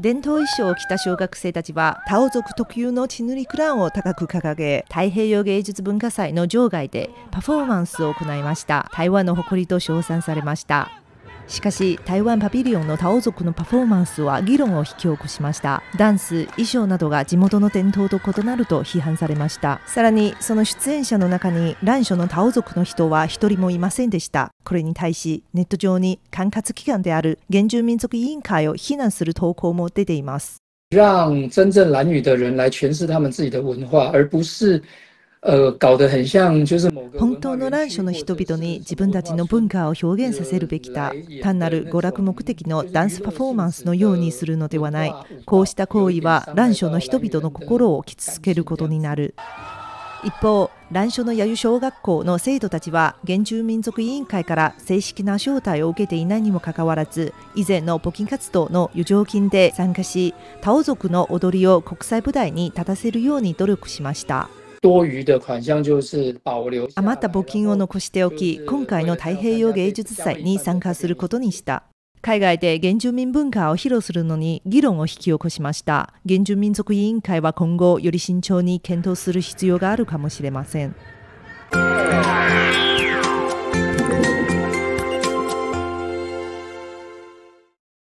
伝統衣装を着た小学生たちはタオ族特有の血塗りクランを高く掲げ太平洋芸術文化祭の場外でパフォーマンスを行いました台湾の誇りと称賛されましたしかし台湾パビリオンのタオ族のパフォーマンスは議論を引き起こしましたダンス衣装などが地元の伝統と異なると批判されましたさらにその出演者の中に乱書のタオ族の人は一人もいませんでしたこれに対しネット上に管轄機関である原住民族委員会を非難する投稿も出ています让真正蓝语的人来诠释他们自己的文化，而不是本当の乱書の人々に自分たちの文化を表現させるべきだ単なる娯楽目的のダンスパフォーマンスのようにするのではないこうした行為は乱書の人々の心を傷つけることになる一方蘭書の弥生小学校の生徒たちは原住民族委員会から正式な招待を受けていないにもかかわらず以前の募金活動の余剰金で参加しタオ族の踊りを国際舞台に立たせるように努力しました。余った募金を残しておき、今回の太平洋芸術祭に参加することにした。海外で原住民文化を披露するのに議論を引き起こしました。原住民族委員会は今後、より慎重に検討する必要があるかもしれません。